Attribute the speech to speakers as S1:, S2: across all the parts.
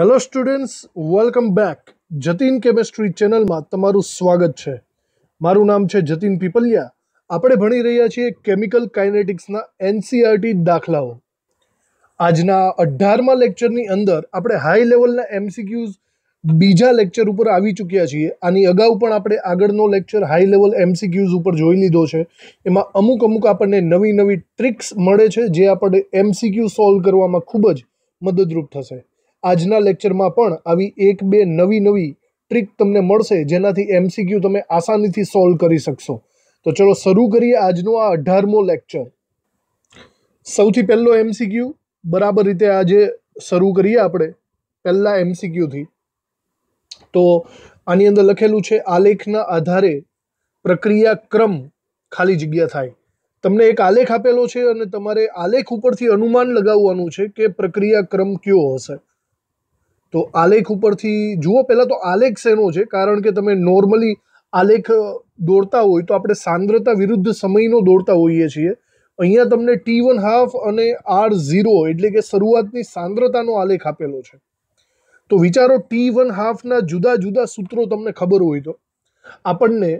S1: hello students welcome back Jatin chemistry ચેનલમાં તમારું સ્વાગત છે મારું નામ છે જતીન પીપલિયા આપણે ભણી રહ્યા છીએ કેમિકલ કાઇનેટિક્સના એનસીઆરટી દાખલાઓ આજના અઢારમા લેક્ચરની અંદર આપણે હાઈ લેવલના એમસીક્યુઝ બીજા લેક્ચર ઉપર આવી ચૂક્યા છીએ આની અગાઉ પણ આપણે આગળનો લેક્ચર હાઈ લેવલ એમસીક્યુઝ ઉપર જોઈ લીધો છે એમાં અમુક અમુક આપણને નવી નવી ટ્રિક્સ મળે છે જે આપણે એમસીક્યુ સોલ્વ કરવામાં ખૂબ જ મદદરૂપ થશે આજના લેક્ચરમાં પણ આવી એક બે નવી નવી ટ્રીક તમને મળશે જેનાથી એમસીક્યુ તમે આસાનીથી સોલ્વ કરી શકશો તો ચલો શરૂ કરીએ આજનો આ અઢારમો લેક્ચર સૌથી પહેલો એમસીક્યુ બરાબર રીતે આજે શરૂ કરીએ આપણે પહેલાં એમસીક્યુથી તો આની અંદર લખેલું છે આલેખના આધારે પ્રક્રિયા ક્રમ ખાલી જગ્યા થાય તમને એક આલેખ આપેલો છે અને તમારે આલેખ ઉપરથી અનુમાન લગાવવાનું છે કે પ્રક્રિયા ક્રમ કયો હશે તો આલેખ ઉપરથી જુઓ પહેલાં તો આલેખ શેનો છે કારણ કે તમે નોર્મલી આલેખ દોડતા હોય તો આપણે સાંદ્રતા વિરુદ્ધ સમયનો દોડતા હોઈએ છીએ અહીંયા તમને ટી વન હાફ અને આર ઝીરો એટલે કે શરૂઆતની સાંદ્રતાનો આલેખ આપેલો છે તો વિચારો ટી વન હાફના જુદા જુદા સૂત્રો તમને ખબર હોય તો આપણને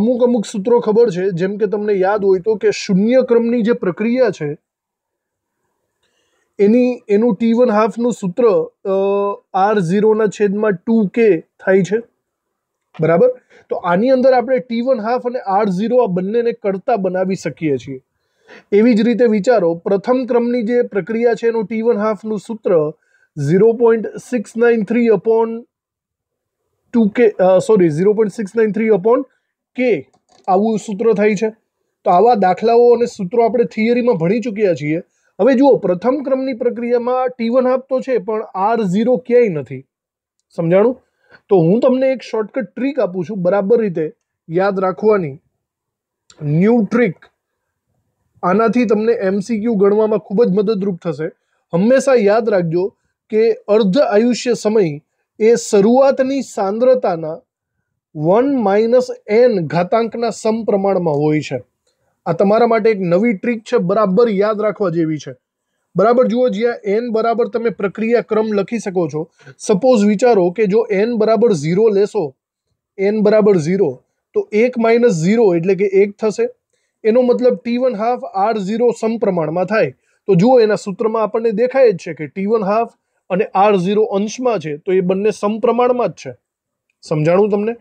S1: અમુક અમુક સૂત્રો ખબર છે જેમ કે તમને યાદ હોય તો કે શૂન્ય ક્રમની જે પ્રક્રિયા છે એની એનું ટી વન હાફનું સૂત્ર આર ઝીરોના છેદમાં ટુ કે થાય છે બરાબર તો આની અંદર આપણે ટી વન હાફ અને આર ઝીરો આ બંનેને કરતા બનાવી શકીએ છીએ એવી જ રીતે વિચારો પ્રથમ ક્રમની જે પ્રક્રિયા છે એનું ટી વન હાફનું સૂત્ર zero point six nine three upon two K sorry zero point six nine three upon K આવું સૂત્ર થાય છે તો આવા દાખલાઓ અને સૂત્રો આપણે થિયરીમાં ભણી ચૂક્યા છીએ હવે જુઓ પ્રથમ ક્રમની પ્રક્રિયામાં ટી વન હાફ તો છે પણ આર ઝીરો ક્યાંય નથી સમજાણું તો હું તમને એક શોર્ટકટ ટ્રીક આપું છું બરાબર રીતે યાદ રાખવાની ન્યૂ ટ્રીક આનાથી તમને એમસીક્યુ ગણવામાં ખૂબ જ મદદરૂપ થશે હંમેશા યાદ રાખજો કે અર્ધ આયુષ્ય સમય એ શરૂઆતની સાંદ્રતાના વન માઇનસ એન ઘાતાંકના સમપ્રમાણમાં હોય છે આ તમારા માટે એક નવી ટ્રીક છે બરાબર યાદ રાખવા જેવી છે બરાબર જુઓ જ્યાં એન બરાબર તમે પ્રક્રિયા ક્રમ લખી શકો છો સપોઝ વિચારો કે જો એન બરાબર ઝીરો લેશો એન બરાબર ઝીરો તો એક માઇનસ ઝીરો એટલે કે એક થશે એનો મતલબ T one half R zero સમપ્રમાણમાં થાય તો જુઓ એના સૂત્રમાં આપણને દેખાય જ છે કે ટી વન હાફ અને આર ઝીરો અંશમાં છે તો એ બંને સમપ્રમાણમાં જ છે સમજાણું તમને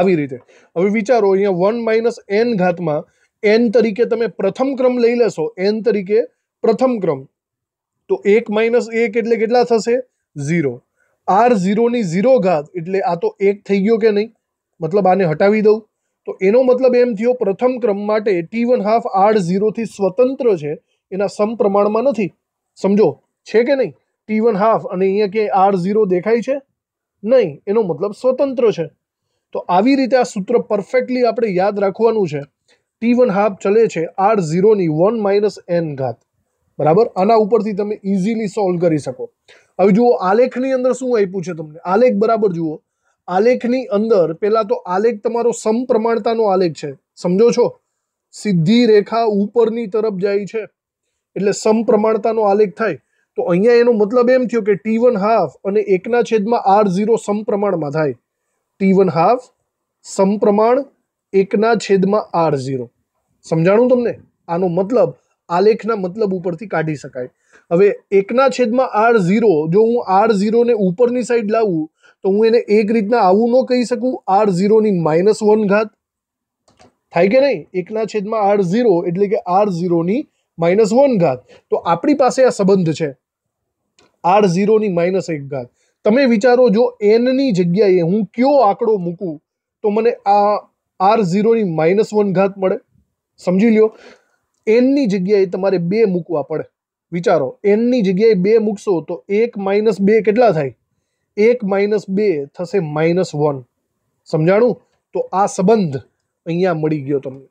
S1: આવી રીતે હવે વિચારો અહીંયા વન માઇનસ એન ઘાતમાં એન તરીકે તમે પ્રથમ ક્રમ લઈ લેશો એન તરીકે પ્રથમ ક્રમ તો એક માઇનસ એક એટલે કેટલા થશે ઝીરો આર ઝીરોની ઝીરો ઘાત એટલે આ તો એક થઈ ગયો કે નહીં મતલબ આને હટાવી દઉં તો એનો મતલબ એમ થયો પ્રથમ ક્રમ માટે ટી વન હાફ આર ઝીરોથી સ્વતંત્ર છે એના સમપ્રમાણમાં નથી સમજો છે કે નહીં ટી વન હાફ અને અહીંયા કે આર ઝીરો દેખાય છે નહીં એનો મતલબ સ્વતંત્ર છે તો આવી રીતે આ સૂત્ર પરફેક્ટલી આપણે યાદ રાખવાનું છે ટી વન હાફ ચલે છે આર ઝીરોની વન માઇનસ એન ઘાત બરાબર આના ઉપરથી તમે ઇઝીલી સોલ્વ કરી શકો હવે જુઓ આલેખની અંદર શું આપ્યું છે તમને આલેખ બરાબર જુઓ આલેખની અંદર પહેલાં તો આલેખ તમારો સમપ્રમાણતાનો આલેખ છે સમજો છો સીધી રેખા ઉપરની તરફ જાય છે એટલે સમપ્રમાણતાનો આલેખ થાય તો અહીંયા એનો મતલબ એમ થયો કે ટી વન હાફ અને એકના છેદમાં આર ઝીરો સમપ્રમાણમાં થાય ટી વન હાફ સમપ્રમાણ એકના છેદમાં આર ઝીરો સમજાણું તમને આનો મતલબ આલેખના મતલબ ઉપરથી કાઢી શકાય હવે એકના છેદમાં આર ઝીરો જો હું આર ઝીરોને ઉપરની સાઈડ લાવું તો હું એને એક રીતના આવું ન કહી શકું આર ઝીરોની માઇનસ વન ઘાત થાય કે નહીં એકના છેદમાં આર ઝીરો એટલે કે આર ઝીરોની માઇનસ વન ઘાત તો આપણી પાસે આ સંબંધ છે આર ઝીરોની માઇનસ એક ઘાત તમે વિચારો જો એનની જગ્યાએ હું કયો આંકડો મૂકું તો મને આ આર ઝીરોની માઇનસ વન ઘાત મળે સમજી લ્યો એનની જગ્યાએ તમારે બે મૂકવા પડે વિચારો એનની જગ્યાએ બે મૂકશો તો એક માઇનસ બે કેટલા થાય એક માઇનસ બે થશે માઇનસ વન સમજાણું તો આ સંબંધ અહીંયા મળી ગયો તમને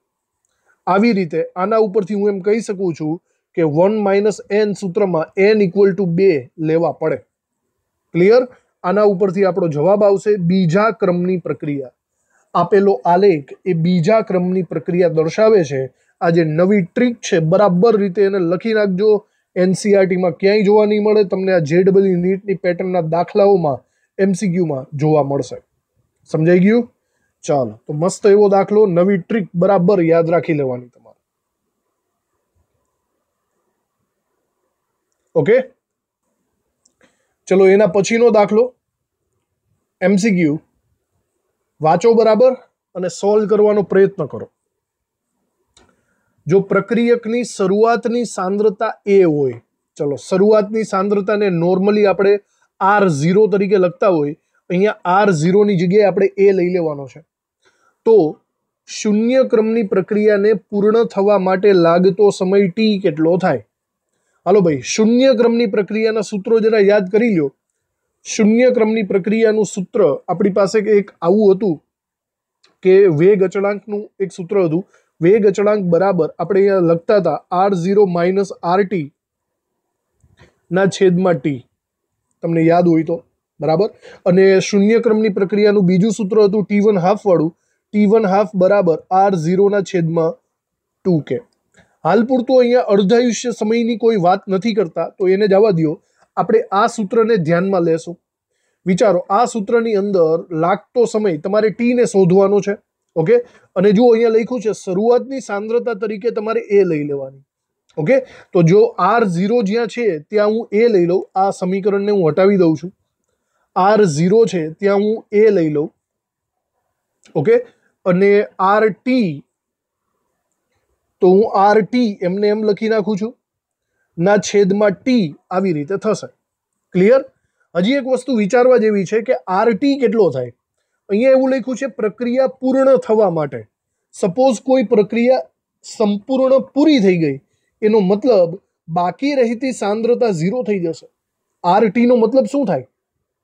S1: આવી રીતે આના ઉપરથી હું એમ કહી શકું છું કે વન માઇનસ એન સૂત્રમાં એન ઇક્વલ ટુ બે લેવા પડે ક્લિયર આના ઉપરથી આપણો જવાબ આવશે બીજા ક્રમની પ્રક્રિયા આપેલો આલેખ એ બીજા ક્રમની પ્રક્રિયા દર્શાવે છે આ જે નવી ટ્રીક છે બરાબર રીતે એને લખી નાખજો એનસીઆરટીમાં e ક્યાંય જોવા નહીં મળે તમને આ જેડબલી નીટની પેટર્નના દાખલાઓમાં એમસીક્યુમાં જોવા મળશે સમજાઈ ગયું ચાલો તો મસ્ત એવો દાખલો નવી ટ્રીક બરાબર યાદ રાખી લેવાની તમારે ઓકે ચલો એના પછીનો દાખલો એમસીક્યુ વાંચો બરાબર અને સોલ્વ કરવાનો પ્રયત્ન કરો જો પ્રક્રિયકની શરૂઆતની સાંદ્રતા એ હોય ચલો શરૂઆતની સાંદ્રતાને નોર્મલી આપણે આર ઝીરો તરીકે લખતા હોય અહીંયા આર ઝીરોની જગ્યાએ આપણે એ લઈ લેવાનો છે તો શૂન્ય ક્રમની પ્રક્રિયાને પૂર્ણ થવા માટે લાગતો સમય ટી કેટલો થાય હાલો ભાઈ શૂન્ય ક્રમની પ્રક્રિયાના સૂત્રો જરા યાદ કરી લ્યો શૂન્ય ક્રમની પ્રક્રિયાનું સૂત્ર આપણી પાસે એક આવું હતું કે વેગ અચળાંકનું એક સૂત્ર હતું વેગ અચળાંક બરાબર આપણે અહીંયા લખતા હતા R zero minus R T ના છેદમાં ટી તમને યાદ હોય તો બરાબર અને શૂન્ય ક્રમની પ્રક્રિયાનું બીજું સૂત્ર હતું ટી વન હાફવાળું ટી વન હાફ બરાબર આર ઝીરોના છેદમાં ટુ કે હાલ પૂરતું અહીંયા અર્ધાયુષ્ય સમયની કોઈ વાત નથી કરતા તો એને જવા દો આપણે આ સૂત્રને ધ્યાનમાં લેશું વિચારો આ સૂત્રની અંદર લાગતો સમય તમારે ટીને શોધવાનો છે ઓકે અને જો અહીંયા લખ્યું છે શરૂઆતની સાંદ્રતા તરીકે તમારે એ લઈ લેવાની ઓકે તો જો આર ઝીરો જ્યાં છે ત્યાં હું એ લઈ લઉં આ સમીકરણને હું હટાવી દઉં છું આર ઝીરો છે ત્યાં હું એ લઈ લઉં ઓકે અને આર ટી તો હું આર ટી એમને એમ લખી નાખું છું ના છેદમાં ટી આવી રીતે થશે ક્લિયર હજી એક વસ્તુ વિચારવા જેવી છે કે આર ટી કેટલો થાય અહીંયા એવું લખ્યું છે પ્રક્રિયા પૂર્ણ થવા માટે સપોઝ કોઈ પ્રક્રિયા સંપૂર્ણ પૂરી થઈ ગઈ એનો મતલબ બાકી રહેતી સાંદ્રતા ઝીરો થઈ જશે આરટીનો મતલબ શું થાય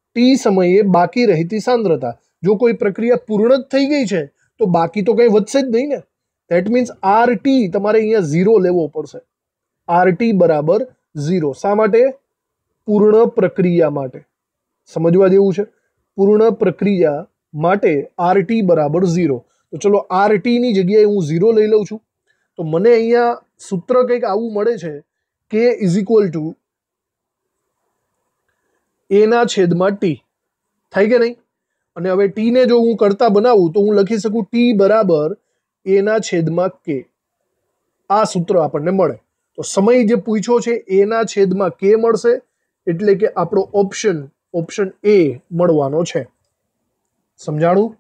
S1: ટી સમયે બાકી રહેતી સાંદ્રતા જો કોઈ પ્રક્રિયા પૂર્ણ જ થઈ ગઈ છે તો બાકી તો કંઈ વધશે જ નહીં ને દેટ મીન્સ ટી તમારે અહીંયા ઝીરો લેવો પડશે આરટી બરાબર ઝીરો શા માટે પૂર્ણ પ્રક્રિયા માટે સમજવા જેવું છે પૂર્ણ પ્રક્રિયા માટે આરટી બરાબર ઝીરો તો ચલો આરટીની જગ્યાએ હું ઝીરો લઈ લઉં છું તો મને અહીંયા સૂત્ર કંઈક આવું મળે છે કે ઇઝ ઇક્વલ ટુ એના છેદમાં ટી થાય કે નહીં અને હવે ટીને જો હું કરતા બનાવું તો હું લખી શકું ટી બરાબર એના છેદમાં કે આ સૂત્ર આપણને મળે તો સમય જે પૂછ્યો છે એના છેદમાં કે મળશે એટલે કે આપણો ઓપ્શન ઓપ્શન એ મળવાનો છે સમજાણું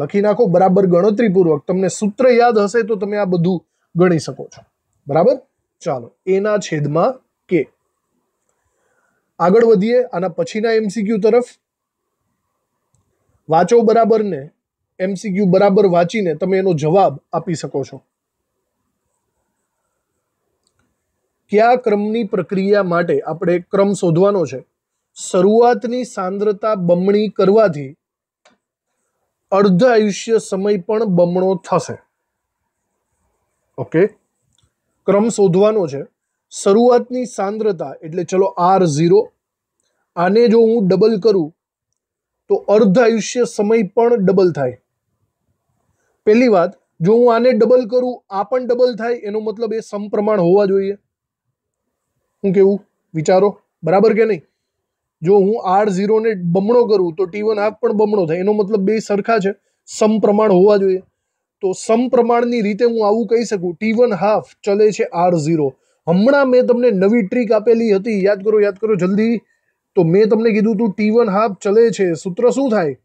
S1: લખી નાખો બરાબર ગણતરીપૂર્વક તમને સૂત્ર યાદ હશે તો તમે આ બધું ગણી શકો છો બરાબર ચાલો એના છેદમાં કે આગળ વધીએ આના પછીના એમસીક્યુ તરફ વાંચો બરાબર ને એમસીક્યુ બરાબર વાંચીને તમે એનો જવાબ આપી શકો છો ક્યા ક્રમની પ્રક્રિયા માટે આપણે ક્રમ શોધવાનો છે શરૂઆતની સાંદ્રતા બમણી કરવાથી અર્ધ આયુષ્ય સમય પણ બમણો થશે ઓકે ક્રમ શોધવાનો છે શરૂઆતની સાંદ્રતા એટલે ચલો r0 આને જો હું ડબલ કરું તો અર્ધ આયુષ્ય સમય પણ ડબલ થાય પહેલી વાત જો હું આને ડબલ કરું આ પણ ડબલ થાય એનો મતલબ એ સમપ્રમાણ હોવા જોઈએ શું કેવું વિચારો બરાબર કે નહીં જો હું આર ઝીરોને બમણો કરું તો ટી વન હાફ પણ બમણો થાય એનો મતલબ બે સરખા છે સમપ્રમાણ હોવા જોઈએ તો સમપ્રમાણની રીતે હું આવું કહી શકું ટી વન હાફ ચલે છે આર ઝીરો હમણાં મેં તમને નવી ટ્રીક આપેલી હતી યાદ કરો યાદ કરો જલ્દી તો મેં તમને કીધું હતું ટી વન હાફ ચલે છે સૂત્ર શું થાય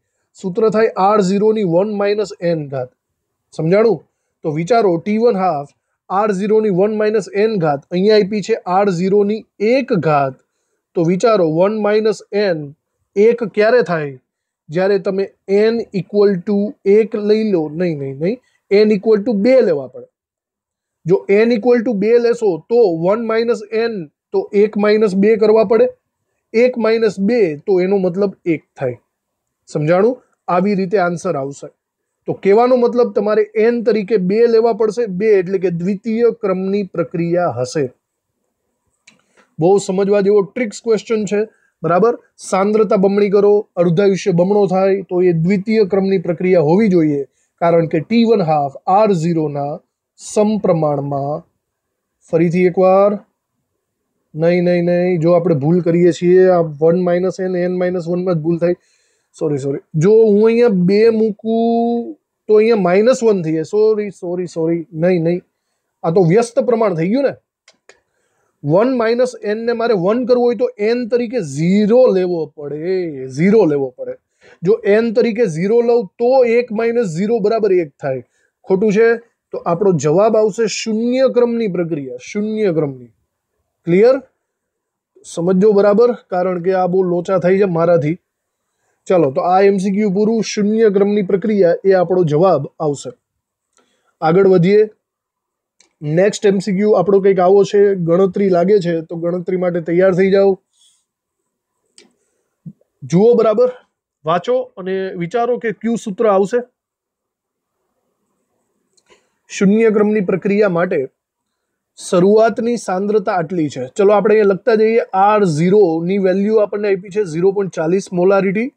S1: સૂત્ર થાય આર ઝીરોની વન માઇનસ એન ઘાત સમજાણું તો વિચારો ટી વન હાફ આર ઝીરોની વન માઇનસ એન ઘાત અહીંયા આપી છે આર ઝીરોની એક ઘાત તો વિચારો વન માઇનસ એન એક ક્યારે થાય જ્યારે તમે એન ઇક્વલ ટુ એક લઈ લો નહીં નહીં નહીં એન ઇક્વલ ટુ બે લેવા પડે જો એન ઇક્વલ ટુ બે લેશો તો વન માઇનસ એન તો એક માઇનસ બે કરવા પડે એક માઇનસ બે તો એનો મતલબ એક થાય સમજાણું આવી રીતે આન્સર આવશે તો કહેવાનો મતલબ તમારે એન તરીકે બે લેવા પડશે બે એટલે કે દ્વિતીય ક્રમની પ્રક્રિયા હશે બહુ સમજવા જેવો ટ્રિક્સ ક્વેશ્ચન છે બરાબર સાંદ્રતા બમણી કરો અર્ધાયુષ્ય બમણો થાય તો એ દ્વિતીય ક્રમની પ્રક્રિયા હોવી જોઈએ કારણ કે ટી વન હાફ આર ઝીરોના સમપ્રમાણમાં ફરીથી એકવાર નહીં નહીં નહીં જો આપણે ભૂલ કરીએ છીએ આ one minus N N minus વનમાં જ ભૂલ થાય સોરી સોરી જો હું અહીંયા બે મૂકું તો અહીંયા માઇનસ વન થઈ જાય સોરી સોરી સોરી નહીં નહીં આ તો વ્યસ્ત પ્રમાણ થઈ ગયું ને વન માઇનસ એનને મારે વન કરવું હોય તો એન તરીકે ઝીરો લેવો પડે ઝીરો લેવો પડે જો એન તરીકે ઝીરો લઉં તો એક માઇનસ ઝીરો બરાબર એક થાય ખોટું છે તો આપણો જવાબ આવશે શૂન્ય ક્રમની પ્રક્રિયા શૂન્ય ક્રમની ક્લિયર સમજો બરાબર કારણ કે આ બહુ લોચા થઈ છે મારાથી ચાલો તો આ એમસીક્યુ પૂરું શૂન્ય ક્રમની પ્રક્રિયા એ આપણો જવાબ આવશે આગળ વધીએ નેક્સ્ટ એમસીક્યુ આપણો કંઈક આવો છે ગણતરી લાગે છે તો ગણતરી માટે તૈયાર થઈ જાઓ જુઓ બરાબર વાંચો અને વિચારો કે ક્યુ સૂત્ર આવશે શૂન્ય ક્રમની પ્રક્રિયા માટે શરૂઆતની સાંદ્રતા આટલી છે ચલો આપણે અહીંયા લખતા જઈએ આર ઝીરોની વેલ્યુ આપણને આપી છે ઝીરો પોઈન્ટ ચાલીસ મોલારિટી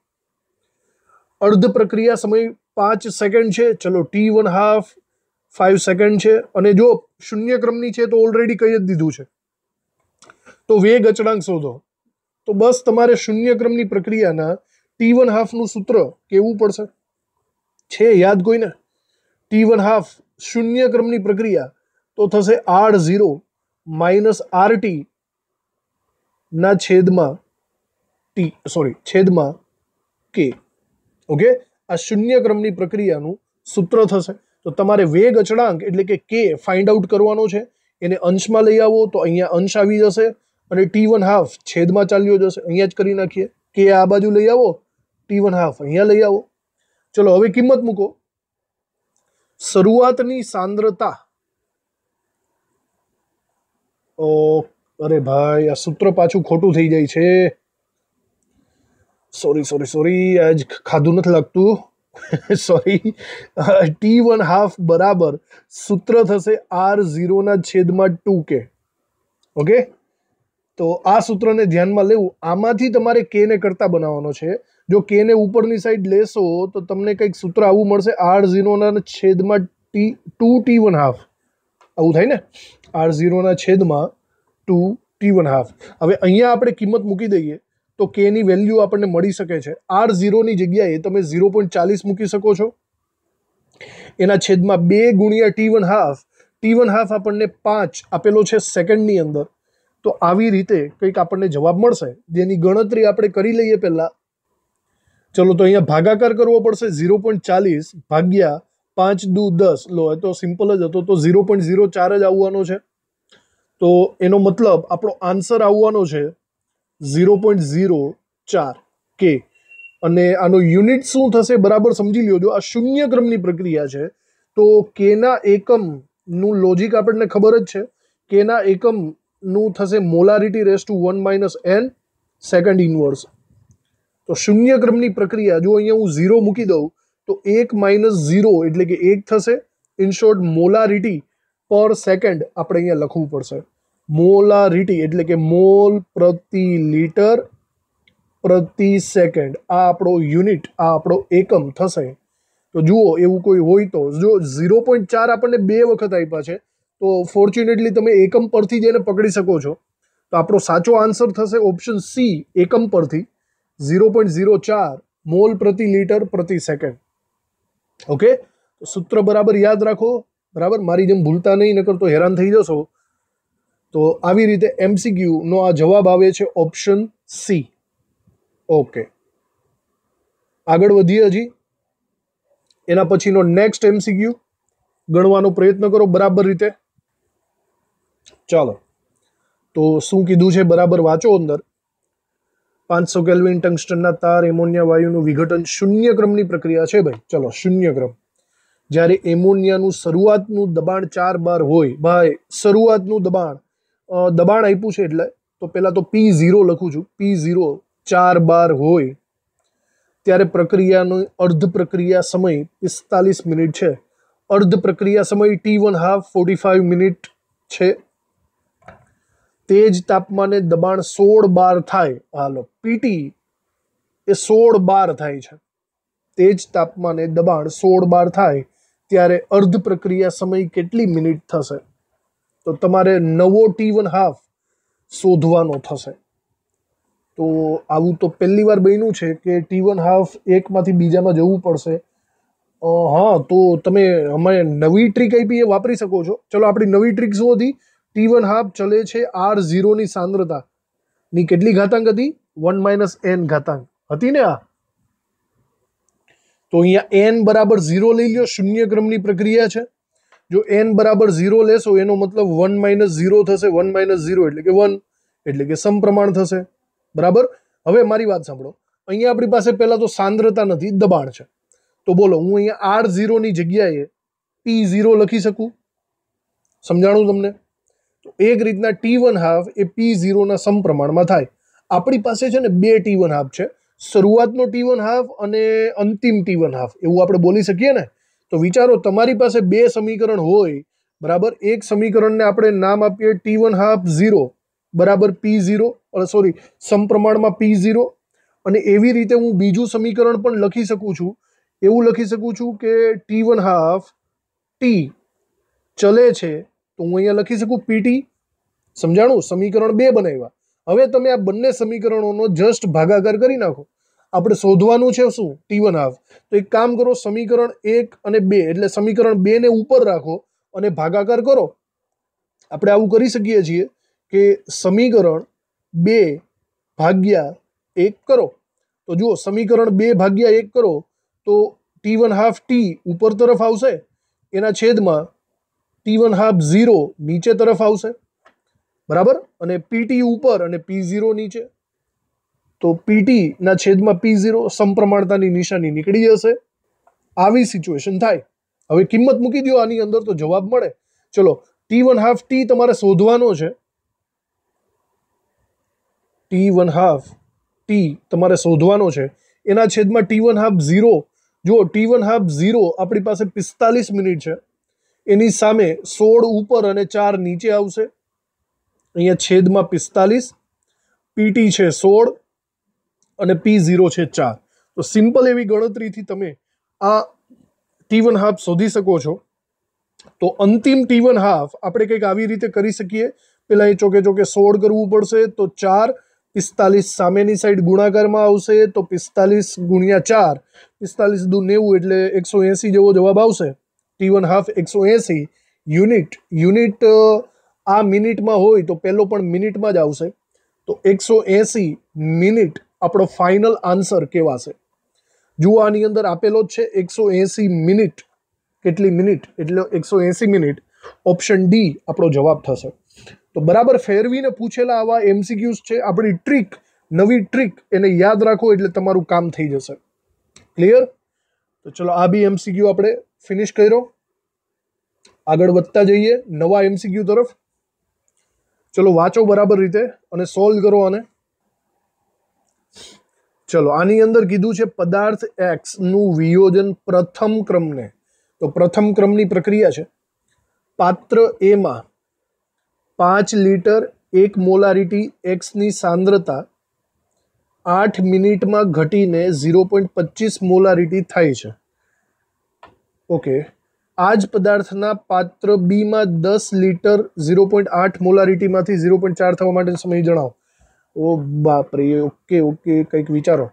S1: અર્ધ પ્રક્રિયા સમય પાંચ સેકન્ડ છે ચલો T one half five second છે અને જો શૂન્ય ક્રમની છે તો ઓલરેડી કહી જ દીધું છે તો વેગ અચળાંક શોધો તો બસ તમારે શૂન્ય ક્રમની પ્રક્રિયાના ટી વન હાફનું સૂત્ર કેવું પડશે છે યાદ કોઈને ટી વન હાફ શૂન્ય ક્રમની પ્રક્રિયા તો થશે આર ઝીરો માઇનસ આરટી ના છેદમાં ટી સોરી છેદમાં કે ઓકે આ શૂન્ય ક્રમની પ્રક્રિયાનું સૂત્ર થશે તો તમારે વેગ અચળાંક એટલે કે કે ફાઇન્ડ આઉટ કરવાનો છે એને અંશમાં લઈ આવો તો અહીંયા અંશ આવી જશે અને ટી વન હાફ છેદમાં ચાલ્યો જશે અહીંયા જ કરી નાખીએ કે આ બાજુ લઈ આવો ટી વન હાફ અહીંયા લઈ આવો ચલો હવે કિંમત મૂકો શરૂઆતની સાંદ્રતા ઓ અરે ભાઈ આ સૂત્ર પાછું ખોટું થઈ જાય છે સોરી સોરી સોરી આજ ખાધું નથી લાગતું સોરી ટી વન હાફ બરાબર સૂત્ર થશે આર ઝીરોના છેદમાં ટુ કે ઓકે તો આ સૂત્રને ધ્યાનમાં લેવું આમાંથી તમારે કેને કરતા બનાવવાનો છે જો કેને ઉપરની સાઈડ લેશો તો તમને કંઈક સૂત્ર આવું મળશે આર ઝીરોના છેદમાં T two T one half આવું થાય ને આર ઝીરોના છેદમાં ટુ ટી વન હાફ હવે અહીંયા આપણે કિંમત મૂકી દઈએ તો કેની વેલ્યુ આપણને મળી શકે છે આર ઝીરોની જગ્યાએ તમે ઝીરો પોઈન્ટ ચાલીસ મૂકી શકો છો એના છેદમાં બે ગુણ્યા T one half T one half આપણને પાંચ આપેલો છે સેકન્ડની અંદર તો આવી રીતે કંઈક આપણને જવાબ મળશે જેની ગણતરી આપણે કરી લઈએ પહેલાં ચલો તો અહીંયા ભાગાકાર કરવો પડશે ઝીરો પોઈન્ટ ચાલીસ ભાગ્યા પાંચ દુ દસ લો તો સિમ્પલ જ હતો તો ઝીરો પોઈન્ટ ઝીરો ચાર જ આવવાનો છે તો એનો મતલબ આપણો આન્સર આવવાનો છે ઝીરો પોઈન્ટ ઝીરો ચાર કે અને આનો યુનિટ શું થશે બરાબર સમજી લ્યો જો આ શૂન્ય ક્રમની પ્રક્રિયા છે તો કેના એકમનું લોજિક આપણને ખબર જ છે કેના એકમનું થશે molarity raise to one minus N second inverse તો શૂન્ય ક્રમની પ્રક્રિયા જો અહીંયા હું ઝીરો મૂકી દઉં તો એક માઇનસ ઝીરો એટલે કે એક થશે in short molarity per second આપણે અહીંયા લખવું પડશે મોલારિટી એટલે કે મોલ પ્રતિ લિટર પ્રતિ સેકન્ડ આ આપણો યુનિટ આ આપણો એકમ થશે તો જુઓ એવું કોઈ હોય તો જો ઝીરો પોઈન્ટ ચાર આપણને બે વખત આપ્યા છે તો ફોર્ચ્યુનેટલી તમે એકમ પરથી જ એને પકડી શકો છો તો આપણો સાચો આન્સર થશે ઓપ્શન સી એકમ પરથી ઝીરો પોઈન્ટ ઝીરો ચાર મોલ પ્રતિ લીટર પ્રતિ સેકન્ડ ઓકે સૂત્ર બરાબર યાદ રાખો બરાબર મારી જેમ ભૂલતા નહીં નકર તો હેરાન થઈ જશો તો આવી રીતે એમસીક્યુનો આ જવાબ આવે છે ઓપ્શન સી ઓકે આગળ વધીએ હજી એના પછીનો નેક્સ્ટ એમસીક્યુ ગણવાનો પ્રયત્ન કરો બરાબર રીતે ચાલો તો શું કીધું છે બરાબર વાંચો અંદર પાંચસો કેલ્વિન ટંગસ્ટનના તાર એમોનિયા વાયુનું વિઘટન શૂન્યક્રમની પ્રક્રિયા છે ભાઈ ચલો શૂન્યક્રમ જ્યારે એમોનિયાનું શરૂઆતનું દબાણ ચાર બાર હોય ભાઈ શરૂઆતનું દબાણ દબાણ આપ્યું છે એટલે તો પહેલાં તો પી ઝીરો લખું છું પી ઝીરો ચાર બાર હોય ત્યારે પ્રક્રિયાનો અર્ધ પ્રક્રિયા સમય પિસ્તાલીસ મિનિટ છે અર્ધ પ્રક્રિયા સમય T one half forty five minute છે તે જ તાપમાને દબાણ સોળ બાર થાય હાલો પીટી એ સોળ બાર થાય છે તે જ તાપમાને દબાણ સોળ બાર થાય ત્યારે અર્ધ પ્રક્રિયા સમય કેટલી મિનિટ થશે તો તમારે નવો ટી વન હાફ શોધવાનો થશે તો આવું તો પહેલી વાર બન્યું છે કે ટી વન હાફ એકમાંથી બીજામાં જવું પડશે હા તો તમે અમે નવી ટ્રીક આપી એ વાપરી શકો છો ચલો આપણી નવી ટ્રીક શું હતી ટી વન હાફ ચલે છે આર ઝીરોની સાંદ્રતા ની કેટલી ઘાતાંક હતી વન માઇનસ એન ઘાતાંક હતી ને આ તો અહીંયા એન બરાબર ઝીરો લઈ લ્યો શૂન્ય ક્રમની પ્રક્રિયા છે જો એન બરાબર ઝીરો લેશો એનો મતલબ વન માઇનસ ઝીરો થશે વન માઇનસ ઝીરો એટલે કે વન એટલે કે સમપ્રમાણ થશે બરાબર હવે મારી વાત સાંભળો અહીંયા આપણી પાસે પહેલાં તો સાંદ્રતા નથી દબાણ છે તો બોલો હું અહીંયા આર ઝીરોની જગ્યાએ પી ઝીરો લખી શકું સમજાણું તમને તો એક રીતના ટી વન હાફ એ પી ઝીરોના સમપ્રમાણમાં થાય આપણી પાસે છે ને બે ટી વન હાફ છે શરૂઆતનો ટી વન હાફ અને અંતિમ ટી વન હાફ એવું આપણે બોલી શકીએ ને તો વિચારો તમારી પાસે બે સમીકરણ હોય બરાબર એક સમીકરણને આપણે નામ આપીએ ટી વન હાફ ઝીરો બરાબર પી ઝીરો સોરી સમપ્રમાણમાં પી ઝીરો અને એવી રીતે હું બીજું સમીકરણ પણ લખી શકું છું એવું લખી શકું છું કે ટી વન હાફ ટી ચલે છે તો હું અહીંયા લખી શકું પીટી સમજાણું સમીકરણ બે બનાવ્યા હવે તમે આ બંને સમીકરણોનો જસ્ટ ભાગાકાર કરી નાખો આપણે શોધવાનું છે શું ટી વન હાફ તો એક કામ કરો સમીકરણ એક અને બે એટલે સમીકરણ બે ને ઉપર રાખો અને ભાગાકાર કરો આપણે આવું કરી શકીએ છીએ કે સમીકરણ બે ભાગ્યા એક કરો તો જુઓ સમીકરણ બે ભાગ્યા એક કરો તો ટી વન હાફ ટી ઉપર તરફ આવશે એના છેદમાં ટી વન હાફ ઝીરો નીચે તરફ આવશે બરાબર અને પીટી ઉપર અને પી ઝીરો નીચે તો પીટીના છેદમાં પી ઝીરો સંપ્રમાણતાની નિશાની નીકળી જશે આવી સિચ્યુએશન થાય હવે કિંમત મૂકી દો આની અંદર તો જવાબ મળે ચલો ટી વન હાફ ટી તમારે શોધવાનો છે ટી વન હાફ ટી તમારે શોધવાનો છે એના છેદમાં ટી વન હાફ ઝીરો જુઓ ટી વન હાફ ઝીરો આપણી પાસે પિસ્તાલીસ મિનિટ છે એની સામે સોળ ઉપર અને ચાર નીચે આવશે અહીંયા છેદમાં પિસ્તાલીસ પીટી છે સોળ અને પી ઝીરો છે ચાર તો સિમ્પલ એવી ગણતરીથી તમે આ ટી વન હાફ શોધી શકો છો તો અંતિમ ટી વન હાફ આપણે કંઈક આવી રીતે કરી શકીએ પહેલાં એ ચોકે ચોકે સોળ કરવું પડશે તો ચાર પિસ્તાલીસ સામેની સાઈડ ગુણાકારમાં આવશે તો પિસ્તાલીસ ગુણ્યા ચાર પિસ્તાલીસ દુ નેવું એટલે એકસો એંસી જેવો જવાબ આવશે ટી વન હાફ એકસો એંસી યુનિટ યુનિટ આ મિનિટમાં હોય તો પહેલો પણ મિનિટમાં જ આવશે તો એકસો એંસી મિનિટ આપણો ફાઇનલ આન્સર કેવા છે જુઓ આની અંદર આપેલો જ છે એકસો એંસી મિનિટ કેટલી મિનિટ એટલે એકસો એંસી મિનિટ ઓપ્શન ડી આપણો જવાબ થશે તો બરાબર ફેરવીને પૂછેલા આવા એમસીક્યુઝ છે આપણી ટ્રીક નવી ટ્રીક એને યાદ રાખો એટલે તમારું કામ થઈ જશે ક્લિયર તો ચલો આ બી એમસીક્યુ આપણે ફિનિશ કર્યો આગળ વધતા જઈએ નવા એમસીક્યુ તરફ ચલો વાંચો બરાબર રીતે અને સોલ્વ કરો આને ચલો આની અંદર કીધું છે પદાર્થ એક્સનું વિયોજન પ્રથમ ક્રમને તો પ્રથમ ક્રમની પ્રક્રિયા છે પાત્ર એમાં પાંચ લીટર એક મોલારિટી એક્સની સાંદ્રતા આઠ મિનિટમાં ઘટીને ઝીરો પોઈન્ટ પચીસ મોલારિટી થાય છે ઓકે આ જ પદાર્થના પાત્ર બીમાં દસ લીટર ઝીરો પોઈન્ટ આઠ મોલારિટીમાંથી ઝીરો પોઈન્ટ ચાર થવા માટે સમય જણાવો ઓ બાપરે ઓકે ઓકે કંઈક વિચારો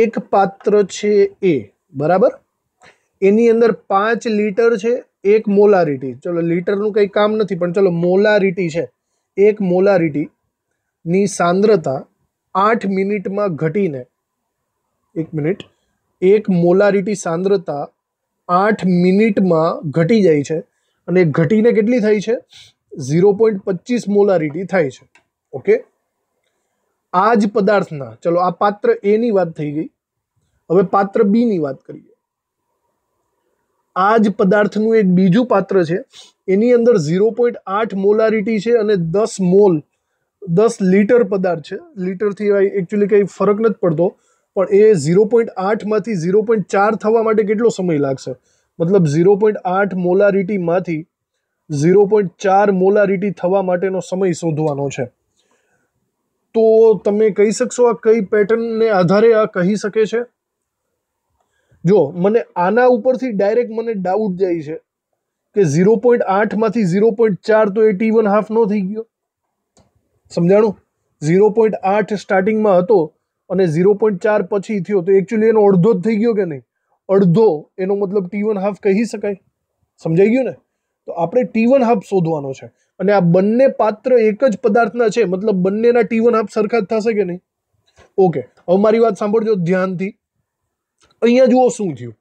S1: એક પાત્ર છે એ બરાબર એની અંદર પાંચ લીટર છે એક મોલારિટી ચલો લીટરનું કંઈ કામ નથી પણ ચલો મોલારિટી છે એક મોલારિટીની સાંદ્રતા આઠ મિનિટમાં ઘટીને એક મિનિટ એક મોલારિટી સાંદ્રતા આઠ મિનિટમાં ઘટી જાય છે અને ઘટીને કેટલી થાય છે ઝીરો પોઈન્ટ પચીસ મોલારિટી થાય છે ઓકે આ જ પદાર્થના ચલો આ પાત્ર એની વાત થઈ ગઈ હવે પાત્ર બીની વાત કરીએ આ જ પદાર્થનું એક બીજું પાત્ર છે એની અંદર ઝીરો પોઈન્ટ આઠ મોલારિટી છે અને દસ મોલ દસ લીટર પદાર્થ છે લીટરથી એકચ્યુઅલી કંઈ ફરક નથી પડતો પણ એ ઝીરો પોઈન્ટ આઠમાંથી ઝીરો પોઈન્ટ ચાર થવા માટે કેટલો સમય લાગશે મતલબ ઝીરો પોઈન્ટ આઠ મોલારિટીમાંથી ઝીરો પોઈન્ટ ચાર મોલારિટી થવા માટેનો સમય શોધવાનો છે તો તમે કહી શકશો આ કઈ પેટર્નને આધારે આ કહી શકે છે જો મને આના ઉપરથી ડાયરેક્ટ મને ડાઉટ જાય છે કે ઝીરો પોઈન્ટ આઠમાંથી ઝીરો પોઈન્ટ ચાર તો એ ટી વન હાફનો થઈ ગયો સમજાણું ઝીરો પોઈન્ટ આઠ સ્ટાર્ટિંગમાં હતો અને ઝીરો પોઈન્ટ ચાર પછી થયો તો એકચ્યુઅલી એનો અડધો જ થઈ ગયો કે નહીં અડધો એનો મતલબ ટી વન હાફ કહી શકાય સમજાઈ ગયું ને તો આપણે ટી વન હાફ શોધવાનો છે અને આ બંને પાત્ર એક જ પદાર્થના છે મતલબ બંનેના ટી વન આપ સરખા જ થશે કે નહીં ઓકે હવે મારી વાત સાંભળજો ધ્યાનથી અહીંયા જુઓ શું થયું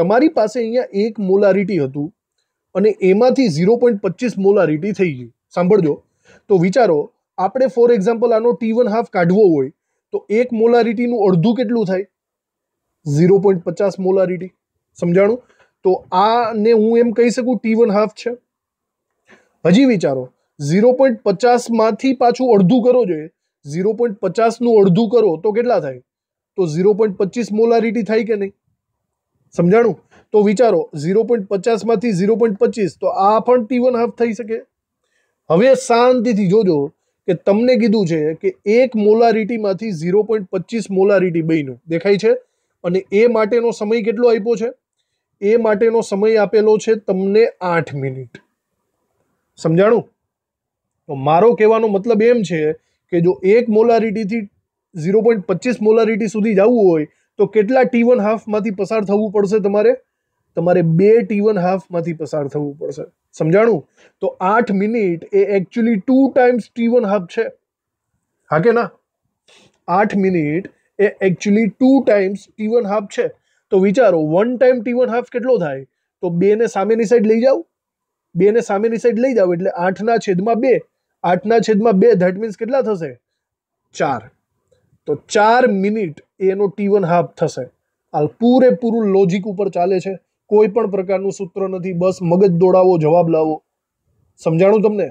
S1: તમારી પાસે અહીંયા એક મોલારિટી હતું અને એમાંથી ઝીરો પોઈન્ટ પચીસ મોલારિટી થઈ ગઈ સાંભળજો તો વિચારો આપણે ફોર એક્ઝામ્પલ આનો ટી વન હાફ કાઢવો હોય તો એક મોલારિટીનું અડધું કેટલું થાય ઝીરો પોઈન્ટ પચાસ મોલારિટી સમજાણું તો આને હું એમ કહી શકું ટી વન હાફ છે હજી વિચારો ઝીરો પોઈન્ટ પચાસમાંથી પાછું અડધું કરો જોઈએ ઝીરો પોઈન્ટ પચાસનું અડધું કરો તો કેટલા થાય તો ઝીરો પોઈન્ટ પચીસ મોલારિટી થાય કે નહીં સમજાણું તો વિચારો ઝીરો પોઈન્ટ પચાસમાંથી ઝીરો પોઈન્ટ પચીસ તો આ પણ ટી વન હાફ થઈ શકે હવે શાંતિથી જોજો કે તમને કીધું છે કે એક મોલારિટીમાંથી ઝીરો પોઈન્ટ પચીસ મોલારિટી બન્યું દેખાય છે અને એ માટેનો સમય કેટલો આપ્યો છે એ માટેનો સમય આપેલો છે તમને આઠ મિનિટ સમજાણું તો મારો કહેવાનો મતલબ એમ છે કે જો એક મોલારિટીથી ઝીરો પોઈન્ટ પચીસ મોલારિટી સુધી જવું હોય તો કેટલા ટી વન હાફમાંથી પસાર થવું પડશે તમારે તમારે બે ટી વન હાફમાંથી પસાર થવું પડશે સમજાણું તો આઠ મિનિટ એ actually two times t one half છે હા કે ના આઠ મિનિટ એ actually two times t one half છે તો વિચારો one time t one half કેટલો થાય તો બેને સામેની સાઈડ લઈ જાઓ બેને સામેની સાઈડ લઈ જાઓ એટલે આઠના છેદમાં બે આઠના છેદમાં બે ધેટ મીન્સ કેટલા થશે ચાર તો ચાર મિનિટ એનો ટી વન હાફ થશે હાલ પૂરેપૂરું લોજિક ઉપર ચાલે છે કોઈ પણ પ્રકારનું સૂત્ર નથી બસ મગજ દોડાવો જવાબ લાવો સમજાણું તમને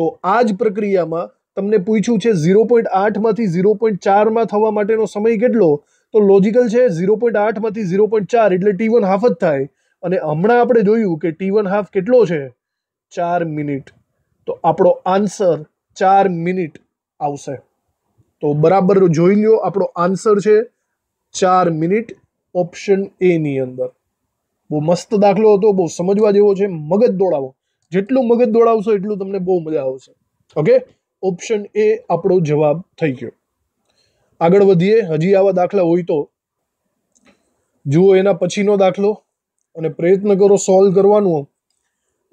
S1: તો આ જ પ્રક્રિયામાં તમને પૂછ્યું છે ઝીરો પોઈન્ટ આઠમાંથી ઝીરો પોઈન્ટ ચારમાં થવા માટેનો સમય કેટલો તો લોજિકલ છે ઝીરો પોઈન્ટ આઠમાંથી ઝીરો પોઈન્ટ ચાર એટલે ટી વન હાફ જ થાય અને હમણાં આપણે જોયું કે ટી વન હાફ કેટલો છે ચાર મિનિટ તો આપણો આન્સર ચાર મિનિટ આવશે તો બરાબર જોઈ લ્યો આપણો આન્સર છે ચાર મિનિટ ઓપ્શન એની અંદર બહુ મસ્ત દાખલો હતો બહુ સમજવા જેવો છે મગજ દોડાવો જેટલું મગજ દોડાવશો એટલું તમને બહુ મજા આવશે ઓકે ઓપ્શન એ આપણો જવાબ થઈ ગયો આગળ વધીએ હજી આવા દાખલા હોય તો જુઓ એના પછીનો દાખલો અને પ્રયત્ન કરો સોલ્વ કરવાનો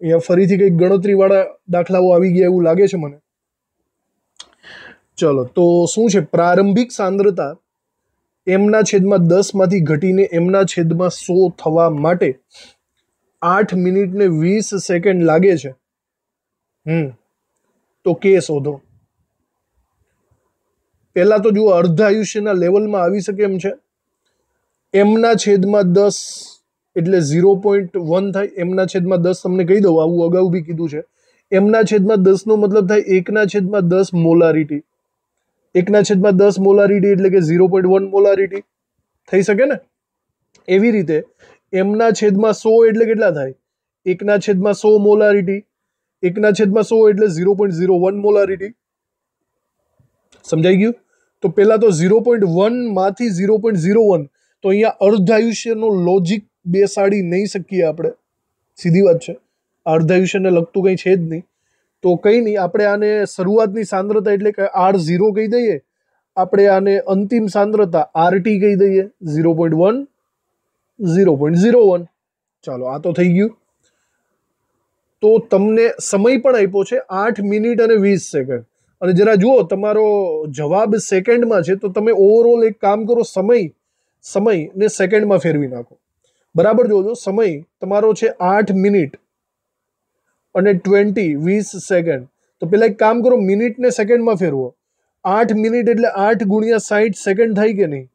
S1: અહીંયા ફરીથી કંઈક ગણતરીવાળા દાખલાઓ આવી ગયા એવું લાગે છે મને ચલો તો શું છે પ્રારંભિક સાંદ્રતા એમના છેદમાં દસમાંથી ઘટીને એમના છેદમાં સો થવા માટે આઠ મિનિટને વીસ સેકન્ડ લાગે છે હમ તો કે શોધો પહેલાં તો જુઓ અર્ધ આયુષ્યના લેવલમાં આવી શકે એમ છે એમના છેદમાં દસ એટલે ઝીરો પોઈન્ટ વન થાય એમના છેદમાં દસ તમને કહી દઉં આવું અગાઉ બી કીધું છે એમના છેદમાં દસનો મતલબ થાય એકના છેદમાં દસ મોલારિટી એકના છેદમાં દસ મોલારિટી એટલે કે ઝીરો પોઈન્ટ વન મોલારિટી થઈ શકે ને એવી રીતે એમના છેદમાં સો એટલે કેટલા થાય એકના છેદમાં સો મોલારિટી એકના છેદમાં સો એટલે zero point zero one molarity સમજાઈ ગયું તો પહેલાં તો ઝીરો પોઈન્ટ વનમાંથી ઝીરો પોઈન્ટ ઝીરો વન તો અહીંયા અર્ધ આયુષ્યનો લોજિક બેસાડી નહીં શકીએ આપણે સીધી વાત છે અર્ધાયુષ્યને લગતું કંઈ છે જ નહીં તો કંઈ નહીં આપણે આને શરૂઆતની સાંદ્રતા એટલે કે આર ઝીરો કહી દઈએ આપણે આને અંતિમ સાંદ્રતા આરટી કહી દઈએ zero point one zero point zero one ચાલો આ તો થઈ ગયું તો તમને સમય પણ આપ્યો છે આઠ મિનિટ અને વીસ સેકન્ડ અને જરા જુઓ તમારો જવાબ સેકન્ડમાં છે તો તમે ઓવરઓલ એક કામ કરો સમય સમય ને સેકન્ડમાં ફેરવી નાખો બરાબર જોજો સમય તમારો છે આઠ મિનિટ અને ટ્વેન્ટી વીસ સેકન્ડ તો પેલા એક કામ કરો મિનિટને સેકન્ડમાં ફેરવો આઠ મિનિટ એટલે આઠ ગુણ્યા સાઠ સેકન્ડ થાય કે નહીં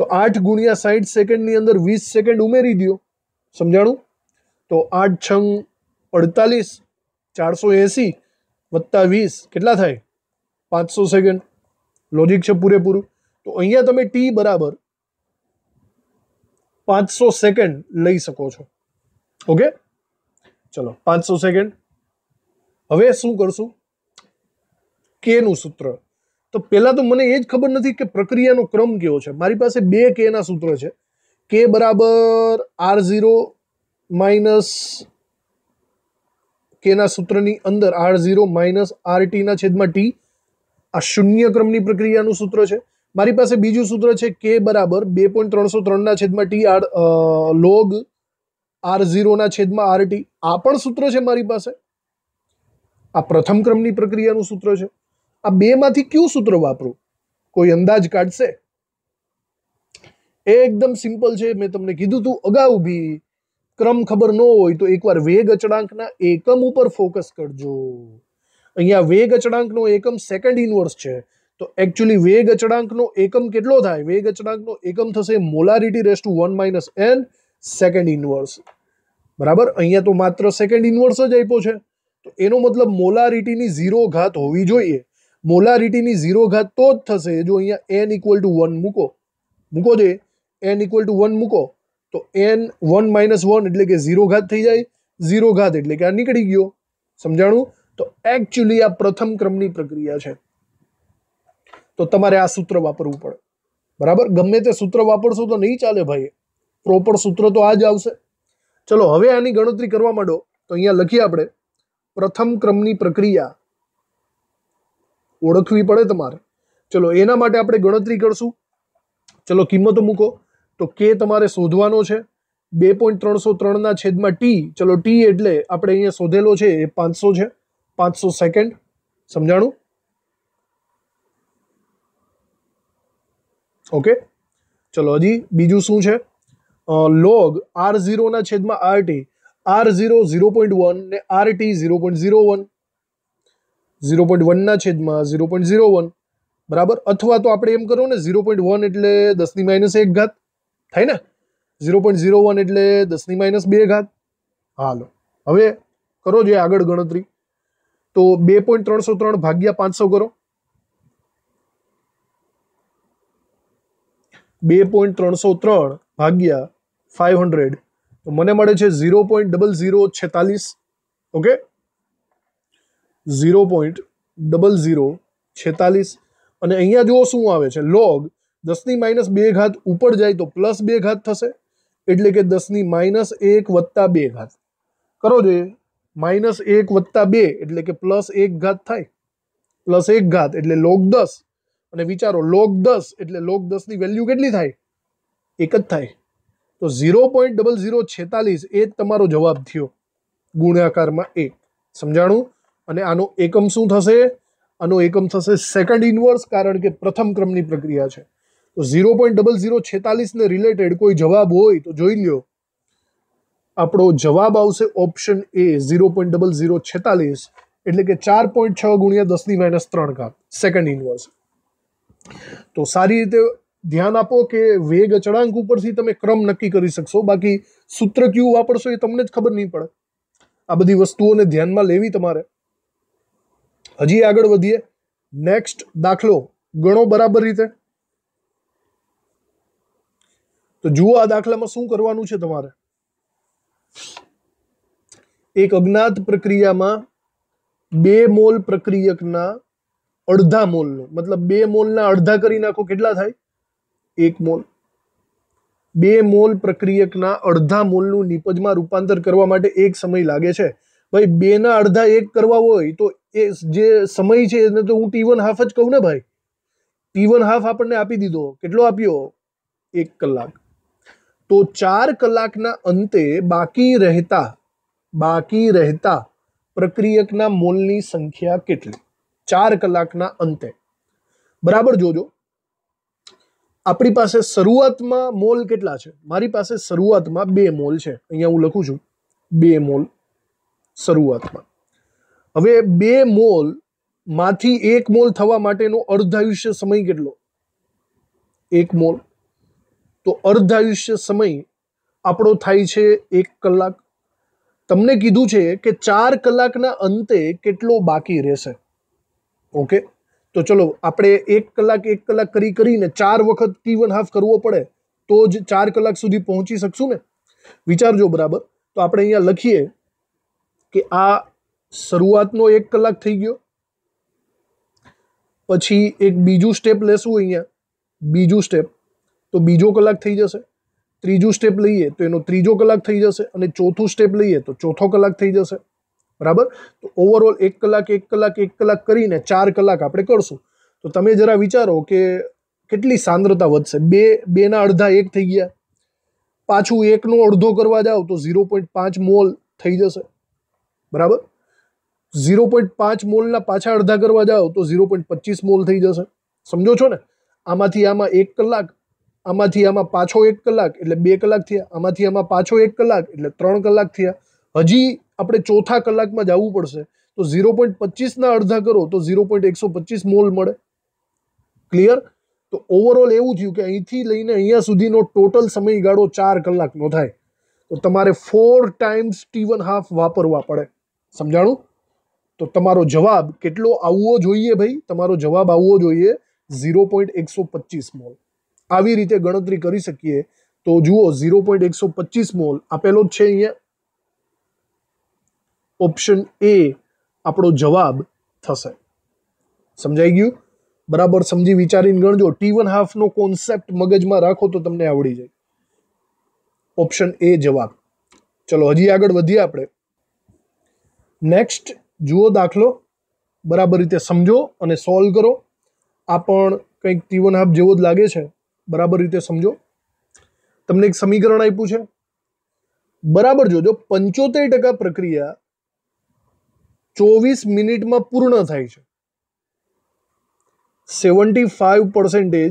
S1: તો આઠ ગુણ્યા સાઠ સેકન્ડની અંદર વીસ સેકન્ડ ઉમેરી દો સમજાણું તો આઠ છંગ અડતાલીસ ચારસો એંસી વત્તા વીસ કેટલા થાય પાંચસો સેકન્ડ લોજિક છે પૂરેપૂરું તો અહીંયા તમે ટી બરાબર પાંચસો સેકન્ડ લઈ શકો છો ઓકે ચલો પાંચસો સેકન્ડ હવે શું કરશું કેનું સૂત્ર તો પહેલાં તો મને એ જ ખબર નથી કે પ્રક્રિયાનો ક્રમ કેવો છે મારી પાસે બે કેના સૂત્ર છે કે બરાબર આર ઝીરો માઇનસ કેના સૂત્રની અંદર આર ઝીરો માઇનસ આર ટીના છેદમાં ટી આ શૂન્ય ક્રમની પ્રક્રિયાનું સૂત્ર છે મારી પાસે બીજું સૂત્ર છે કે બરાબર બે પોઈન્ટ ત્રણસો ત્રણના છેદમાં ટી આર લોગ આર ઝીરોના છેદમાં આર ટી આ પણ સૂત્ર છે મારી પાસે આ પ્રથમ ક્રમની પ્રક્રિયાનું સૂત્ર છે આ બેમાંથી કયું સૂત્ર વાપરું કોઈ અંદાજ કાઢશે એ એકદમ સિમ્પલ છે મેં તમને કીધું હતું અગાઉ બી ક્રમ ખબર ન હોય તો એકવાર વેગ અચળાંકના એકમ ઉપર ફોકસ કરજો અહીંયા વેગ અચળાંકનો એકમ સેકન્ડ ઇનવર્સ છે તો એકચ્યુલી વેગ અચળાંકનો એકમ કેટલો થાય વેગ અચળાંકનો એકમ થશે molarity raise to 1 minus n second inverse બરાબર અહીંયા તો માત્ર સેકન્ડ ઇનવર્સ જ આપ્યો છે તો એનો મતલબ મોલારિટીની 0 ઘાત હોવી જોઈએ મોલારિટીની 0 ઘાત તો જ થશે જો અહીંયા n = 1 મૂકો મૂકો જે n = 1 મૂકો તો n 1 - 1 એટલે કે 0 ઘાત થઈ જાય 0 ઘાત એટલે કે આ નીકળી ગયો સમજાણું તો એકચ્યુલી આ પ્રથમ ક્રમની પ્રક્રિયા છે તો તમારે આ સૂત્ર વાપરવું પડે બરાબર ગમે તે સૂત્ર વાપરશો તો નહીં ચાલે ભાઈ પ્રોપર સૂત્ર તો આ જ આવશે ચલો હવે આની ગણતરી કરવા માંડો તો અહીંયા લખીએ આપણે પ્રથમ ક્રમની પ્રક્રિયા ઓળખવી પડે તમારે ચલો એના માટે આપણે ગણતરી કરશું ચલો કિંમતો મૂકો તો કે તમારે શોધવાનો છે બે પોઈન્ટ ત્રણસો ત્રણના છેદમાં ટી ચલો ટી એટલે આપણે અહીંયા શોધેલો છે એ પાંચસો છે પાંચસો સેકન્ડ સમજાણું ઓકે ચલો હજી બીજું શું છે લોગ આર ઝીરોના છેદમાં R t R zero zero point one ને R t zero point zero one zero point વનના છેદમાં ઝીરો પોઈન્ટ ઝીરો વન બરાબર અથવા તો આપણે એમ કરો ને ઝીરો પોઈન્ટ વન એટલે દસની માઇનસ એક ઘાત થાય ને ઝીરો પોઈન્ટ ઝીરો વન એટલે દસની માઇનસ બે ઘાત હાલો હવે કરો જે આગળ ગણતરી તો બે પોઈન્ટ ત્રણસો ત્રણ ભાગ્યા પાંચસો કરો બે પોઈન્ટ ત્રણસો ત્રણ ભાગ્યા ફાઇવ હંડ્રેડ તો મને મળે છે ઝીરો પોઈન્ટ ડબલ ઝીરો છેતાલીસ okay zero point double zero છેતાલીસ અને અહીંયા જુઓ શું આવે છે લોગ દસની માઇનસ બે ઘાત ઉપર જાય તો પ્લસ બે ઘાત થશે એટલે કે દસની માઇનસ એક વત્તા બે ઘાત કરો જોઈએ માઇનસ એક વત્તા બે એટલે કે પ્લસ એક ઘાત થાય પ્લસ એક ઘાત એટલે લોગ દસ અને વિચારો લોગ દસ એટલે લોગ દસની વેલ્યુ કેટલી થાય એક જ થાય તો ઝીરો પોઈન્ટ ડબલ ઝીરો છેતાલીસ એ તમારો જવાબ થયો ગુણાકારમાં એક સમજાણું અને આનો એકમ શું થશે આનો એકમ થશે સેકન્ડ ઇનવર્સ કારણ કે પ્રથમ ક્રમની પ્રક્રિયા છે તો ઝીરો પોઈન્ટ ડબલ ઝીરો છેતાલીસને રિલેટેડ કોઈ જવાબ હોય તો જોઈ લ્યો આપણો જવાબ આવશે option A zero point double zero છેતાલીસ એટલે કે ચાર પોઈન્ટ છ ગુણ્યા દસની માઇનસ ત્રણ કાપ સેકન્ડ ઇનવર્સ તો સારી રીતે ધ્યાન આપો કે વેગ અચળાંક ઉપરથી તમે ક્રમ નક્કી કરી શકશો બાકી સૂત્ર ક્યુ વાપરશો એ તમને જ ખબર નહીં પડે આ બધી વસ્તુઓને ધ્યાનમાં લેવી તમારે હજી આગળ વધીએ નેક્સ્ટ દાખલો ગણો બરાબર રીતે તો જુઓ આ દાખલામાં શું કરવાનું છે તમારે એક અજ્ઞાત પ્રક્રિયામાં બે મોલ પ્રક્રિયકના અડધા મોલનો મતલબ બે મોલના અડધા કરી નાખો કેટલા થાય એક મોલ બે મોલ પ્રક્રિયકના અડધા મોલનું નિપજમાં રૂપાંતર કરવા માટે એક સમય લાગે છે ભાઈ બેના અડધા એક કરવા હોય તો એ જે સમય છે એને તો હું ટી વન હાફ જ કહું ને ભાઈ ટી વન હાફ આપણને આપી દીધો કેટલો આપ્યો એક કલાક તો ચાર કલાકના અંતે બાકી રહેતા બાકી રહેતા પ્રક્રિયકના મોલની સંખ્યા કેટલી ચાર કલાકના અંતે બરાબર જોજો આપણી પાસે શરૂઆતમાં મોલ કેટલા છે મારી પાસે શરૂઆતમાં બે મોલ છે અહીંયા હું લખું છું બે મોલ શરૂઆતમાં હવે બે મોલ માંથી એક મોલ થવા માટેનો અર્ધ આયુષ્ય સમય કેટલો એક મોલ તો અર્ધ આયુષ્ય સમય આપણો થાય છે એક કલાક તમને કીધું છે કે ચાર કલાકના અંતે કેટલો બાકી રહેશે ઓકે તો ચલો આપણે એક કલાક એક કલાક કરી કરીને ચાર વખત ટી વન હાફ કરવો પડે તો જ ચાર કલાક સુધી પહોંચી શકશું ને વિચારજો બરાબર તો આપણે અહીંયા લખીએ કે આ શરૂઆતનો એક કલાક થઈ ગયો પછી એક બીજું સ્ટેપ લેશું અહીંયા બીજું સ્ટેપ તો બીજો કલાક થઈ જશે ત્રીજું સ્ટેપ લઈએ તો એનો ત્રીજો કલાક થઈ જશે અને ચોથું સ્ટેપ લઈએ તો ચોથો કલાક થઈ જશે બરાબર તો ઓવરઓલ એક કલાક એક કલાક એક કલાક કરીને ચાર કલાક આપણે કરશું તો તમે જરા વિચારો કે કેટલી સાંદ્રતા વધશે બે બેના અડધા એક થઈ ગયા પાછું એકનો અડધો કરવા જાઓ તો ઝીરો પોઈન્ટ પાંચ મોલ થઈ જશે બરાબર ઝીરો પોઈન્ટ પાંચ મોલના પાછા અડધા કરવા જાઓ તો ઝીરો પોઈન્ટ પચીસ મોલ થઈ જશે સમજો છો ને આમાંથી આમાં એક કલાક આમાંથી આમાં પાછો એક કલાક એટલે બે કલાક થયા આમાંથી આમાં પાછો એક કલાક એટલે ત્રણ કલાક થયા હજી આપણે ચોથા કલાકમાં જવું પડશે તો ઝીરો પોઈન્ટ પચીસના અડધા કરો તો ઝીરો પોઈન્ટ એકસો પચીસ મોલ મળે ક્લિયર તો ઓવરઓલ એવું થયું કે અહીંથી લઈને અહીંયા સુધીનો ટોટલ સમયગાળો ચાર કલાકનો થાય તો તમારે four times t one half વાપરવા પડે સમજાણું તો તમારો જવાબ કેટલો આવવો જોઈએ ભાઈ તમારો જવાબ આવવો જોઈએ ઝીરો પોઈન્ટ એકસો પચીસ મોલ આવી રીતે ગણતરી કરી શકીએ તો જુઓ ઝીરો પોઈન્ટ એકસો પચીસ મોલ આપેલો જ છે અહીંયા ઓપ્શન એ આપણો જવાબ થશે સમજાઈ ગયું બરાબર સમજી વિચારીને ગણજો ટી વન હાફનો કોન્સેપ્ટ મગજમાં રાખો તો તમને આવડી જાય ઓપ્શન એ જવાબ ચલો હજી આગળ વધીએ આપણે નેક્સ્ટ જુઓ દાખલો બરાબર રીતે સમજો અને સોલ્વ કરો આ પણ કંઈક ટી વન હાફ જેવો જ લાગે છે બરાબર રીતે સમજો તમને એક સમીકરણ આપ્યું છે બરાબર જોજો પંચોતેર ટકા પ્રક્રિયા ચોવીસ મિનિટમાં પૂર્ણ થાય છે સેવન્ટી ફાઇવ પર્સન્ટેજ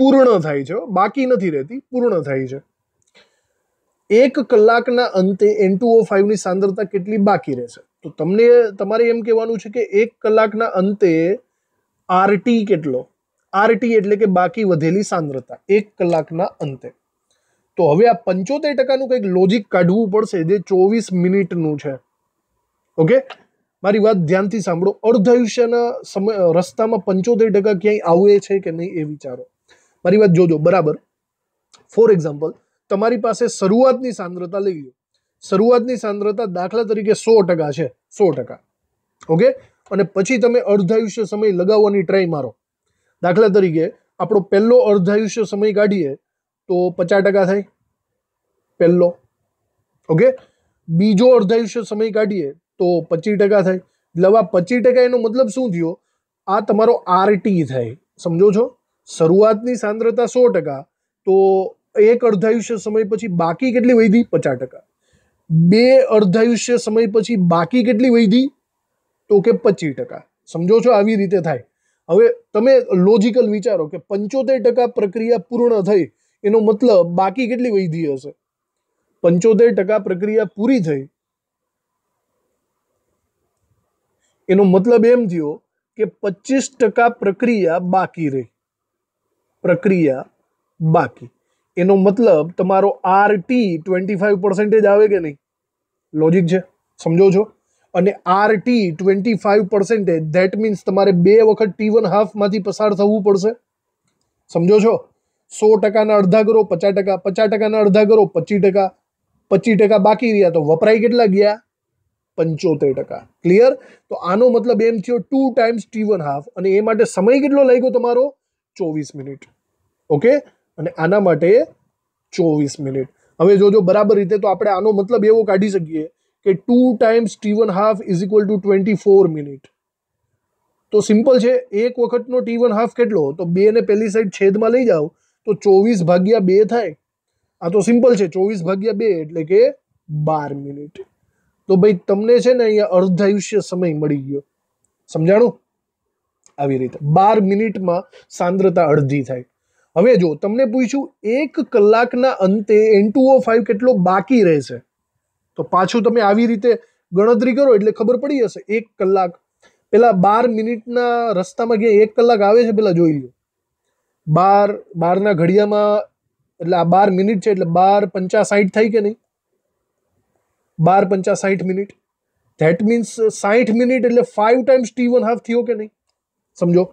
S1: પૂર્ણ થાય છે બાકી નથી રહેતી પૂર્ણ થાય છે એક કલાકના અંતે એન ટુ ઓ ફાઇવની સાંદ્રતા કેટલી બાકી રહેશે તો તમને તમારે એમ કહેવાનું છે કે એક કલાકના અંતે આરટી કેટલો આરટી એટલે કે બાકી વધેલી સાંદ્રતા એક કલાકના અંતે તો હવે આ પંચોતેર ટકાનું કંઈક લોજિક કાઢવું પડશે જે ચોવીસ મિનિટનું છે ઓકે મારી વાત ધ્યાનથી સાંભળો અર્ધ સમય રસ્તામાં પંચોતેર ટકા ક્યાંય આવે છે કે નહીં એ વિચારો મારી વાત જોજો બરાબર ફોર એક્ઝામ્પલ તમારી પાસે શરૂઆતની સાંદ્રતા લઈ લો શરૂઆતની સાંદ્રતા દાખલા તરીકે સો ટકા છે સો ટકા ઓકે અને પછી તમે અર્ધાયુષ્ય સમય લગાવવાની ટ્રાય મારો દાખલા તરીકે આપણો પહેલો અર્ધાયુષ્ય સમય કાઢીએ તો પચાસ ટકા થાય પહેલો ઓકે બીજો અર્ધાયુષ્ય સમય કાઢીએ તો 25% થઈ લવા 25% એનો મતલબ શું થયો આ તમારો આરટી થઈ સમજો છો શરૂઆતની સાંદ્રતા 100% તો 1 અર્ધાયુષ્ય સમય પછી બાકી કેટલી વધી 50% 2 અર્ધાયુષ્ય સમય પછી બાકી કેટલી વધી તો કે 25% સમજો છો આવી રીતે થાય હવે તમે લોજિકલ વિચારો કે 75% પ્રક્રિયા પૂર્ણ થઈ એનો મતલબ બાકી કેટલી વધી હશે 75% પ્રક્રિયા પૂરી થઈ એનો મતલબ એમ થયો કે પચીસ ટકા પ્રક્રિયા બાકી રહી પ્રક્રિયા બાકી એનો મતલબ તમારો R t twenty five percentage આવે કે નહીં લોજિક છે સમજો છો અને R t twenty five percentage that means તમારે બે વખત ટી વન હાફમાંથી પસાર થવું પડશે સમજો છો સો ટકાના અડધા કરો પચાસ ટકા પચાસ ટકાના અડધા કરો પચીસ ટકા પચીસ ટકા બાકી રહ્યા તો વપરાય કેટલા ગયા પંચોતેર ટકા ક્લિયર તો આનો મતલબ એમ થયો two times t one half અને એ માટે સમય કેટલો લાગ્યો તમારો ચોવીસ મિનિટ ઓકે અને આના માટે ચોવીસ મિનિટ હવે જોજો બરાબર રીતે તો આપણે આનો મતલબ એવો કાઢી શકીએ કે two times t one half is equal to twenty four minute તો સિમ્પલ છે એક વખતનો ટી વન હાફ કેટલો તો બે ને પહેલી સાઈડ છેદમાં લઈ જાઓ તો ચોવીસ ભાગ્યા બે થાય આ તો સિમ્પલ છે ચોવીસ ભાગ્યા બે એટલે કે બાર મિનિટ તો ભાઈ તમને છે ને અહીંયા અર્ધ આયુષ્ય સમય મળી ગયો સમજાણું આવી રીતે બાર મિનિટમાં સાંદ્રતા અડધી થાય હવે જો તમને પૂછ્યું એક કલાકના અંતે એન ટુ ઓ ફાઈવ કેટલો બાકી રહેશે તો પાછું તમે આવી રીતે ગણતરી કરો એટલે ખબર પડી જશે એક કલાક પેલા બાર મિનિટના રસ્તામાં ગયા એક કલાક આવે છે પેલા જોઈ લો બાર બારના ઘડિયામાં એટલે આ બાર મિનિટ છે એટલે બાર પંચા સાઠ થાય કે નહીં 12 50 60 मिनट दैट मींस 60 मिनट એટલે 5 ટાઈમ સ્ટીવન હાફ થિયો કે નહીં સમજો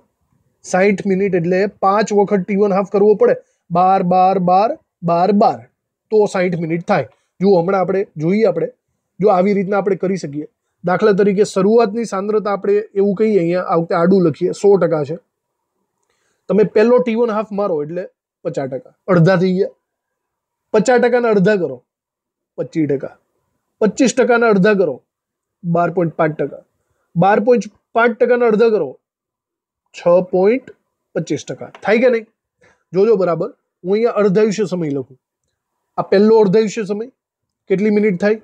S1: 60 मिनट એટલે પાંચ વખત ટી1/2 કરવું પડે 12 12 12 12 12 તો 60 મિનિટ થાય જો હમણા આપણે જોઈએ આપણે જો આવી રીતના આપણે કરી સકીએ દાખલા તરીકે શરૂઆત ની સાંદ્રતા આપણે એવું કહીએ અહીંયા આવતે આડું લખીએ 100% છે તમે પહેલો ટી1/2 મારો એટલે 50% અડધા થઈ ગયા 50% ને અડધા કરો 25% पच्चीस टका अर्धा करो बार पॉइंट पांच टका बार पॉइंट पांच टका अर्धा करो छइट पच्चीस टका थी क्या नहीं जो, जो बराबर हूँ अँ अर्धायुष्य समय लख पेलो अर्धायुष्य समय के मिनिट थाय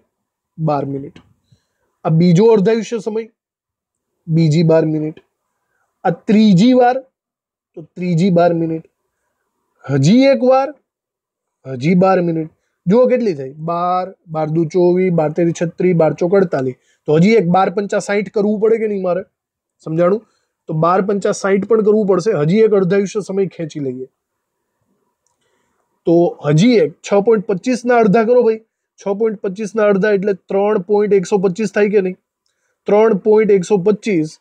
S1: बार मिनिट आ बीजो अर्धायुष्य समय बीजी बार मिनिट आ तीजी वार तो तीजी बार मिनिट हजी एक वार हजी बार मिनिट જુઓ કેટલી થઈ બાર બાર દુ ચોવીસ બાર તેરી છત્રી બાર ચોક અડતાલીસ તો હજી એક બાર પંચા સાઠ કરવું પડે કે નહીં મારે સમજાણું તો બાર પંચા સાઠ પણ કરવું પડશે હજી એક અડધાયુષ્ય સમય ખેંચી લઈએ તો હજી એક છ પોઈન્ટ પચીસના અડધા કરો ભાઈ છ પોઈન્ટ પચીસના અડધા એટલે ત્રણ પોઈન્ટ એકસો પચીસ થાય કે નહીં ત્રણ પોઈન્ટ એકસો પચીસ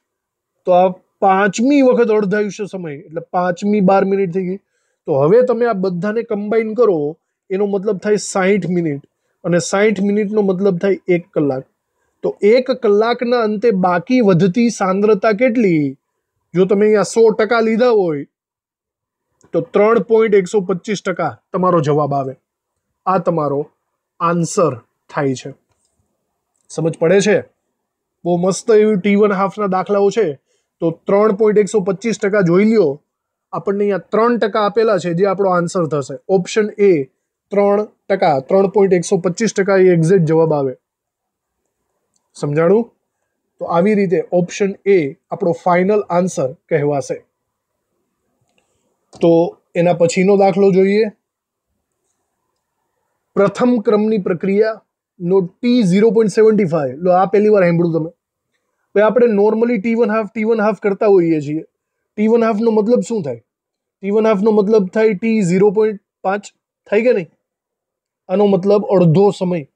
S1: તો આ પાંચમી વખત અડધાયુષ્ય સમય એટલે પાંચમી બાર મિનિટ થઈ ગઈ તો હવે તમે આ બધાને કમ્બાઈન કરો એનો મતલબ થાય સાહીઠ મિનિટ અને સાહીઠ મિનિટનો મતલબ થાય એક કલાક તો એક કલાકના અંતે બાકી વધતી સાંદ્રતા કેટલી જો તમે અહીંયા સો ટકા લીધા હોય તો ત્રણ પોઈન્ટ એકસો પચીસ ટકા તમારો જવાબ આવે આ તમારો આન્સર થાય છે સમજ પડે છે બહુ મસ્ત એવી ટી વન હાફના દાખલાઓ છે તો ત્રણ પોઈન્ટ એકસો પચીસ ટકા જોઈ લ્યો આપણને અહીંયા ત્રણ ટકા આપેલા છે જે આપણો આન્સર થશે ઓપ્શન એ ત્રણ ટકા ત્રણ પોઈન્ટ એકસો પચીસ ટકા એ એક્ઝેક્ટ જવાબ આવે સમજાણું તો આવી રીતે ઓપ્શન એ આપણો ફાઇનલ આન્સર કહેવાશે તો એના પછીનો દાખલો જોઈએ પ્રથમ ક્રમની પ્રક્રિયા નો t zero point seventy five લો આ પહેલી વાર સાંભળ્યું તમે ભાઈ આપણે normally t one half T one half કરતા હોઈએ છીએ ટી વન હાફનો મતલબ શું થાય ટી વન હાફનો મતલબ થાય ટી ઝીરો પોઈન્ટ પાંચ થાય કે નહીં આનો મતલબ અડધો સમય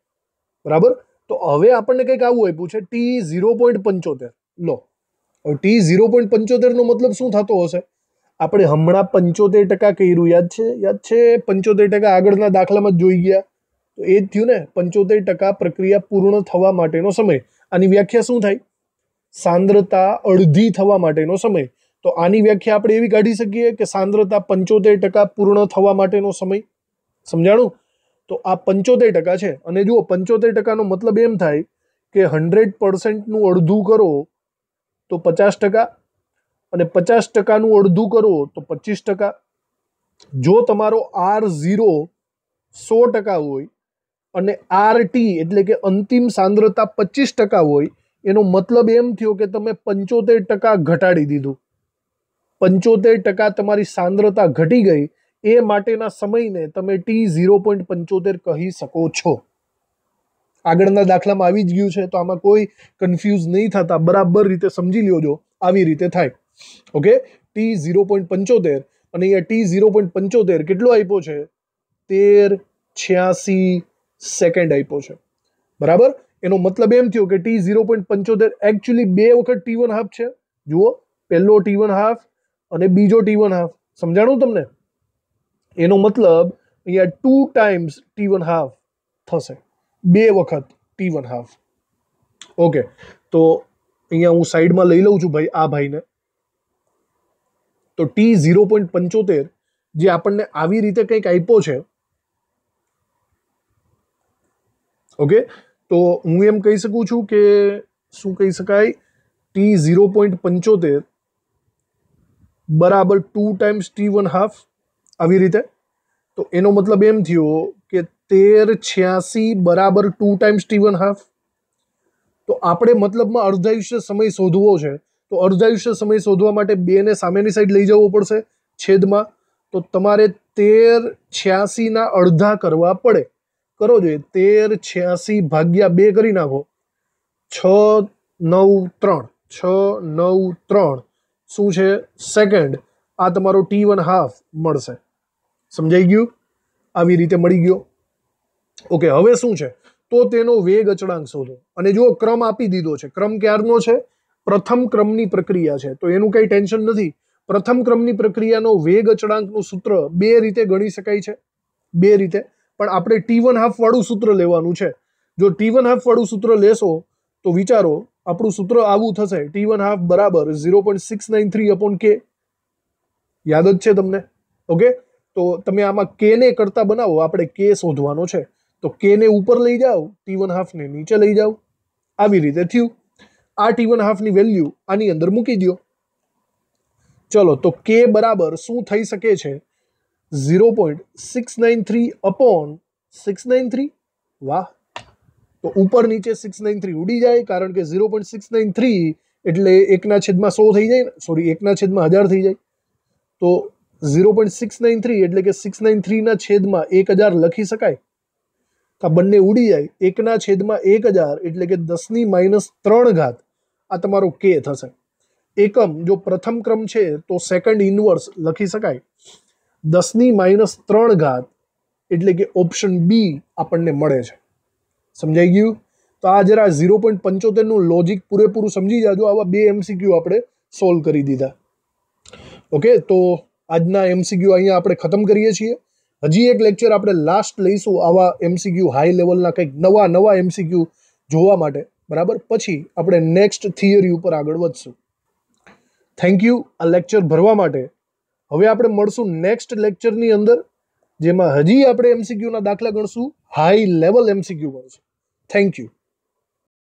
S1: બરાબર તો હવે આપણને કંઈક આવું આપ્યું છે ટી ઝીરો પોઈન્ટ પંચોતેર લો હવે ટી ઝીરો પોઈન્ટ પંચોતેરનો મતલબ શું થતો હશે આપણે હમણાં પંચોતેર ટકા કર્યું યાદ છે યાદ છે પંચોતેર ટકા આગળના દાખલામાં જ જોઈ ગયા તો એ જ થયું ને પંચોતેર ટકા પ્રક્રિયા પૂર્ણ થવા માટેનો સમય આની વ્યાખ્યા શું થાય સાંદ્રતા અડધી થવા માટેનો સમય તો આની વ્યાખ્યા આપણે એવી કાઢી શકીએ કે સાંદ્રતા પંચોતેર ટકા પૂર્ણ થવા માટેનો સમય સમજાણું તો આ પંચોતેર ટકા છે અને જુઓ પંચોતેર ટકાનો મતલબ એમ થાય કે હંડ્રેડ પર્સન્ટનું અડધું કરો તો પચાસ ટકા અને પચાસ ટકાનું અડધું કરો તો પચીસ ટકા જો તમારો આર ઝીરો સો ટકા હોય અને આર ટી એટલે કે અંતિમ સાંદ્રતા પચીસ ટકા હોય એનો મતલબ એમ થયો કે તમે પંચોતેર ટકા ઘટાડી દીધું પંચોતેર ટકા તમારી સાંદ્રતા ઘટી ગઈ એ માટેના સમયને તમે ટી ઝીરો પોઈન્ટ પંચોતેર કહી શકો છો આગળના દાખલામાં આવી જ ગયું છે તો આમાં કોઈ કન્ફ્યુઝ નહીં થતા બરાબર રીતે સમજી લેજો આવી રીતે થાય ઓકે ટી ઝીરો પોઈન્ટ પંચોતેર અને અહીંયા ટી ઝીરો પોઈન્ટ પંચોતેર કેટલો આપ્યો છે તેર છ્યાસી સેકન્ડ આપ્યો છે બરાબર એનો મતલબ એમ થયો કે ટી ઝીરો પોઈન્ટ પંચોતેર એકચ્યુઅલી બે વખત ટી વન હાફ છે જુઓ પહેલો ટી વન હાફ અને બીજો ટી વન હાફ સમજાણું તમને એનો મતલબ યર 2 ટાઇમ્સ t1/2 થસે બે વખત t1/2 ઓકે તો અહીંયા હું સાઈડમાં લઈ લઉં છું ભાઈ આ ભાઈને તો t 0.75 જે આપણે આવી રીતે કંઈક આઈપો છે ઓકે તો હું એમ કહી શકું છું કે શું કહી શકાય t 0.75 = 2 ટાઇમ્સ t1/2 આવી રીતે તો એનો મતલબ એમ થયો કે તેર છ્યાસી બરાબર two times t one half તો આપણે મતલબમાં અર્ધાયુષ્ય સમય શોધવો છે તો અર્ધાયુષ્ય સમય શોધવા માટે બેને સામેની સાઈડ લઈ જવો પડશે છેદમાં તો તમારે તેર છ્યાસીના અડધા કરવા પડે કરો જોઈએ તેર છ્યાસી ભાગ્યા બે કરી નાખો છ નવ ત્રણ છ નવ ત્રણ શું છે સેકન્ડ આ તમારો ટી વન હાફ મળશે સમજાઈ ગયું આવી રીતે મળી ગયો ઓકે હવે શું છે તો તેનો વેગ અચળાંક શોધો અને જો ક્રમ આપી દીધો છે ક્રમ ક્યારનો છે પ્રથમ ક્રમની પ્રક્રિયા છે તો એનું કંઈ ટેન્શન નથી પ્રથમ ક્રમની પ્રક્રિયાનો વેગ અચળાંકનું સૂત્ર બે રીતે ગણી શકાય છે બે રીતે પણ આપણે ટી વન હાફ વાળું સૂત્ર લેવાનું છે જો ટી વન હાફ વાળું સૂત્ર લેશો તો વિચારો આપણું સૂત્ર આવું થશે ટી વન હાફ બરાબર zero point six nine three upon k યાદ જ છે તમને ઓકે તો તમે આમાં કેને કરતા બનાવો આપણે કે શોધવાનો છે તો કેને ઉપર લઈ જાઓ ટી વન હાફને નીચે લઈ જાઓ આવી રીતે થયું આ ટી વન હાફની વેલ્યુ આની અંદર મૂકી દો ચલો તો કે બરાબર શું થઈ શકે છે zero point six nine three upon six nine three વાહ તો ઉપર નીચે સિક્સ નાઇન થ્રી ઉડી જાય કારણ કે zero point six nine three એટલે એકના છેદમાં સો થઈ જાય ને સોરી એકના છેદમાં હજાર થઈ જાય તો zero point six nine three એટલે કે સિક્સ નાઇન થ્રીના છેદમાં એક હજાર લખી શકાય આ બંને ઉડી જાય એકના છેદમાં એક હજાર એટલે કે દસની માઇનસ ત્રણ ઘાત આ તમારો કે થશે એકમ જો પ્રથમ ક્રમ છે તો સેકન્ડ ઇન્વર્સ લખી શકાય દસની માઇનસ ત્રણ ઘાત એટલે કે ઓપ્શન બી આપણને મળે છે સમજાઈ ગયું તો આ જરા ઝીરો પોઈન્ટ પંચોતેરનું લોજિક પૂરેપૂરું સમજી જાજો આવા બે એમસીક્યુ આપણે સોલ્વ કરી દીધા ઓકે તો આજના એમસીક્યુ અહીંયા આપણે ખતમ કરીએ છીએ હજી એક લેક્ચર આપણે લાસ્ટ લઈશું આવા એમસીક્યુ હાઈ લેવલના કંઈક નવા નવા એમસીક્યુ જોવા માટે બરાબર પછી આપણે નેક્સ્ટ થિયરી ઉપર આગળ વધશું થેન્ક યુ આ લેક્ચર ભરવા માટે હવે આપણે મળશું નેક્સ્ટ લેક્ચરની અંદર જેમાં હજી આપણે એમસીક્યુના દાખલા ગણશું હાઈ લેવલ એમસીક્યુ ગણશું થેન્ક યુ